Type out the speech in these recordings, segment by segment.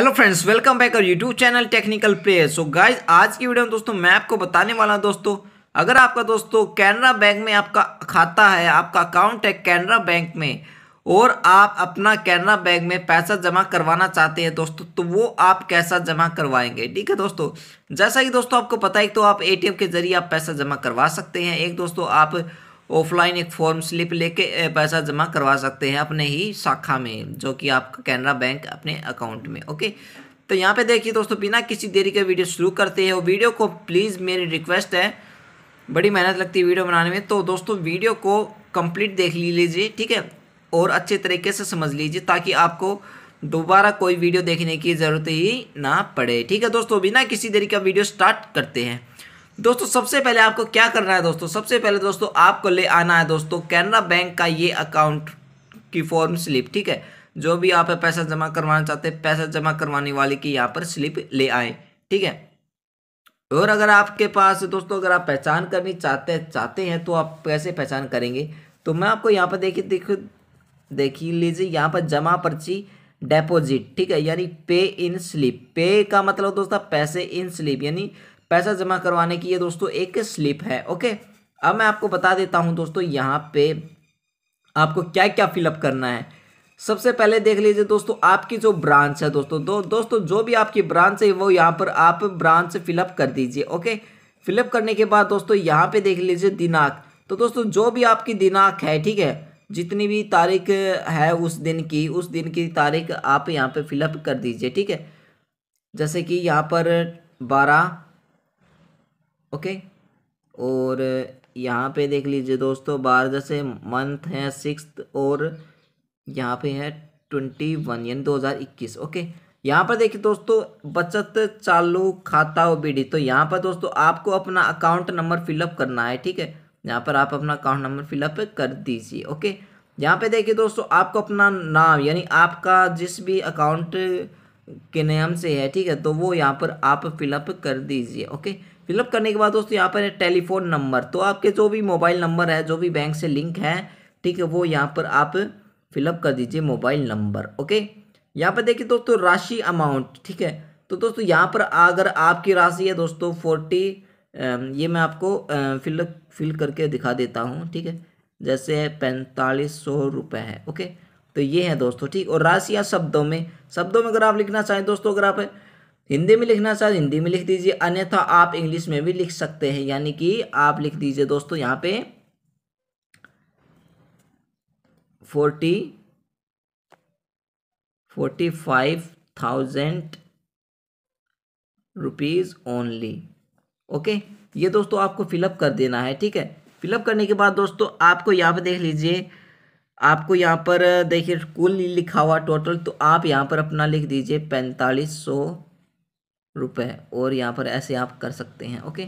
hello friends welcome back और YouTube channel technical player so guys आज की video में दोस्तों मैं आपको बताने वाला हूँ दोस्तों अगर आपका दोस्तों कैनरा बैंक में आपका खाता है आपका अकाउंट है कैनरा बैंक में और आप अपना कैनरा बैंक में पैसा जमा करवाना चाहते हैं दोस्तों तो वो आप कैसा जमा करवाएंगे ठीक है दोस्तों जैसा कि दोस्तों आपको पता है तो आप ए के जरिए आप पैसा जमा करवा सकते हैं एक दोस्तों आप ऑफलाइन एक फॉर्म स्लिप लेके पैसा जमा करवा सकते हैं अपने ही शाखा में जो कि आपका कैनरा बैंक अपने अकाउंट में ओके तो यहाँ पे देखिए दोस्तों बिना किसी देरी के वीडियो शुरू करते हैं और वीडियो को प्लीज़ मेरी रिक्वेस्ट है बड़ी मेहनत लगती है वीडियो बनाने में तो दोस्तों वीडियो को कंप्लीट देख लीजिए ठीक है और अच्छे तरीके से समझ लीजिए ताकि आपको दोबारा कोई वीडियो देखने की ज़रूरत ही ना पड़े ठीक है दोस्तों बिना किसी देरी का वीडियो स्टार्ट करते हैं दोस्तों सबसे पहले आपको क्या करना है दोस्तों सबसे पहले दोस्तों आपको ले आना है दोस्तों कैनरा बैंक का ये अकाउंट की फॉर्म स्लिप ठीक है जो भी आप पैसा जमा करवाना चाहते हैं पैसा जमा करवाने वाले की यहाँ पर स्लिप ले आए ठीक है और अगर आपके पास दोस्तों अगर आप पहचान करनी चाहते चाहते हैं तो आप कैसे पहचान करेंगे तो मैं आपको यहाँ पर देखिए देखो देखिए लीजिए यहाँ पर जमा पर्ची डेपोजिट ठीक है यानी पे इन स्लिप पे का मतलब दोस्तों पैसे इन स्लिप यानी पैसा जमा करवाने की ये दोस्तों एक स्लिप है ओके अब मैं आपको बता देता हूँ दोस्तों यहाँ पे आपको क्या क्या फिलअप करना है सबसे पहले देख लीजिए दोस्तों आपकी जो ब्रांच है दोस्तों दो दोस्तों जो भी आपकी ब्रांच है वो यहाँ पर आप ब्रांच फिलअप कर दीजिए ओके फिलअप करने के बाद दोस्तों यहाँ पे देख लीजिए दिनांक तो दोस्तों जो भी आपकी दिनांक है ठीक है जितनी भी तारीख है उस दिन की उस दिन की तारीख आप यहाँ पे फिलअप कर दीजिए ठीक है जैसे कि यहाँ पर बारह ओके और यहाँ पे देख लीजिए दोस्तों बारह जैसे मंथ हैं सिक्स और यहाँ पे है ट्वेंटी वन यानी दो हज़ार इक्कीस ओके यहाँ पर देखिए दोस्तों बचत चालू खाता ओ बी डी तो यहाँ पर दोस्तों आपको अपना अकाउंट नंबर फिलअप करना है ठीक है यहाँ पर आप अपना अकाउंट नंबर फिलअप कर दीजिए ओके यहाँ पे देखिए दोस्तों आपको अपना नाम यानी आपका जिस भी अकाउंट के नाम से है ठीक है तो वो यहाँ पर आप फिलअप कर दीजिए ओके फिलअप करने के बाद दोस्तों यहाँ पर है टेलीफोन नंबर तो आपके जो भी मोबाइल नंबर है जो भी बैंक से लिंक है ठीक है वो यहाँ पर आप फिलअप कर दीजिए मोबाइल नंबर ओके यहाँ पर देखिए दोस्तों राशि अमाउंट ठीक है तो दोस्तों यहाँ पर अगर आपकी राशि है दोस्तों फोर्टी ये मैं आपको फिल फिल करके दिखा देता हूँ ठीक है जैसे पैंतालीस सौ रुपये है ओके तो ये है दोस्तों ठीक और राशि या शब्दों में शब्दों में अगर आप लिखना चाहें दोस्तों अगर आप हिंदी में लिखना चाहे हिंदी में लिख दीजिए अन्यथा आप इंग्लिश में भी लिख सकते हैं यानी कि आप लिख दीजिए दोस्तों यहाँ पे forty forty five thousand rupees only okay ये दोस्तों आपको फिलअप कर देना है ठीक है फिलअप करने के बाद दोस्तों आपको यहाँ पे देख लीजिए आपको यहाँ पर देखिए कुल लिखा हुआ टोटल तो आप यहाँ पर अपना लिख दीजिए पैंतालीस सौ रुपए और यहाँ पर ऐसे आप कर सकते हैं ओके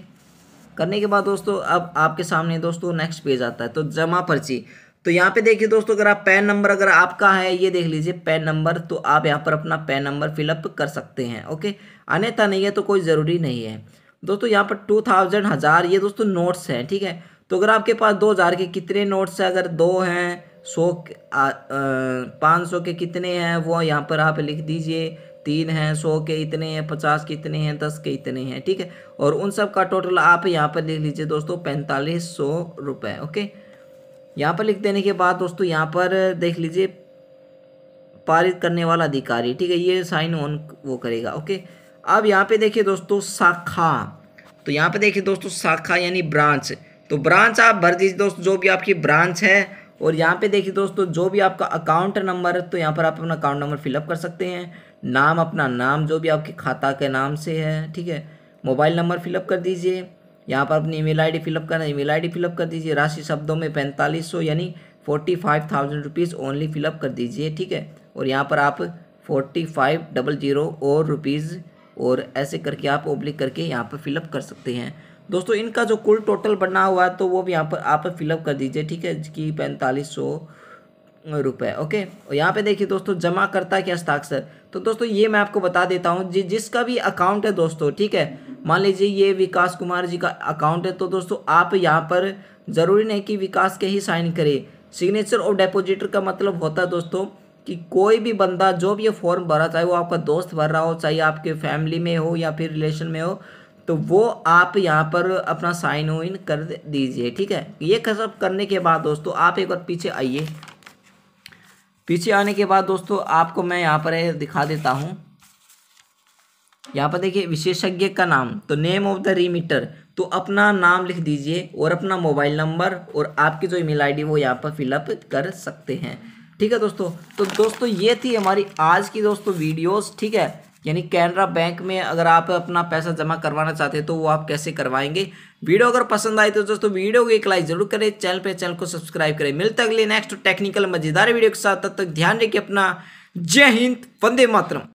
करने के बाद दोस्तों अब आपके सामने दोस्तों नेक्स्ट पेज आता है तो जमा पर्ची तो यहाँ पे देखिए दोस्तों अगर आप पैन नंबर अगर आपका है ये देख लीजिए पैन नंबर तो आप यहाँ पर अपना पैन नंबर फिलअप कर सकते हैं ओके अन्यथा नहीं है तो कोई ज़रूरी नहीं है दोस्तों यहाँ पर टू थाउजेंड हज़ार ये दोस्तों नोट्स हैं ठीक है तो अगर आपके पास दो हज़ार के कितने नोट्स हैं अगर दो हैं सौ पाँच सौ के कितने हैं वो यहाँ पर आप लिख दीजिए तीन हैं सौ के इतने हैं पचास के इतने हैं दस के इतने हैं ठीक है और उन सब का टोटल आप यहाँ पर लिख लीजिए दोस्तों पैंतालीस सौ रुपये ओके यहाँ पर लिख देने के बाद दोस्तों यहाँ पर देख लीजिए पारित करने वाला अधिकारी ठीक है ये साइन ऑन वो करेगा ओके अब यहाँ पर देखिए दोस्तों शाखा तो यहाँ पर देखिए दोस्तों शाखा यानी ब्रांच तो ब्रांच आप भर दीजिए दोस्तों जो भी आपकी ब्रांच है और यहाँ पे देखिए दोस्तों जो भी आपका अकाउंट नंबर तो यहाँ पर आप अपना अकाउंट नंबर फिलअप कर सकते हैं नाम अपना नाम जो भी आपके खाता के नाम से है ठीक है मोबाइल नंबर फिलअप कर दीजिए यहाँ पर अपनी ईमेल आईडी फिलअप करना ईमेल आईडी फिलअप कर दीजिए राशि शब्दों में पैंतालीस सौ यानी forty five thousand rupees only fill up कर दीजिए ठीक है और यहाँ पर आप फोर्टी फाइव डबल जीरो और रुपीज़ और ऐसे करके आप ओब्लिक करके यहाँ पर फिलअप कर सकते हैं दोस्तों इनका जो कुल टोटल बना हुआ है तो वो भी यहाँ पर आप फिलअप कर दीजिए ठीक है कि पैंतालीस सौ रुपए ओके और यहाँ पे देखिए दोस्तों जमा करता क्या हस्ताक्षर तो दोस्तों ये मैं आपको बता देता हूँ जी जिसका भी अकाउंट है दोस्तों ठीक है मान लीजिए ये विकास कुमार जी का अकाउंट है तो दोस्तों आप यहाँ पर ज़रूरी नहीं कि विकास के ही साइन करें सिग्नेचर और डिपोजिटर का मतलब होता है दोस्तों कि कोई भी बंदा जो भी ये फॉर्म भरा चाहे वो आपका दोस्त भर रहा हो चाहे आपके फैमिली में हो या फिर रिलेशन में हो तो वो आप यहाँ पर अपना साइन इन कर दीजिए ठीक है ये सब करने के बाद दोस्तों आप एक बार पीछे आइए पीछे आने के बाद दोस्तों आपको मैं यहाँ पर दिखा देता हूँ यहाँ पर देखिए विशेषज्ञ का नाम तो नेम ऑफ द रीमीटर तो अपना नाम लिख दीजिए और अपना मोबाइल नंबर और आपकी जो ईमेल आईडी वो यहाँ पर फिलअप कर सकते हैं ठीक है दोस्तों तो दोस्तों ये थी हमारी आज की दोस्तों वीडियोस ठीक है यानी कैनरा बैंक में अगर आप अपना पैसा जमा करवाना चाहते हैं तो वो आप कैसे करवाएंगे वीडियो अगर पसंद आए तो दोस्तों वीडियो को एक लाइक जरूर करें चैनल पे चैनल को सब्सक्राइब करें मिलते अगले नेक्स्ट टेक्निकल मजेदार वीडियो के साथ तब तक ध्यान रखिए अपना जय हिंद वंदे मातरम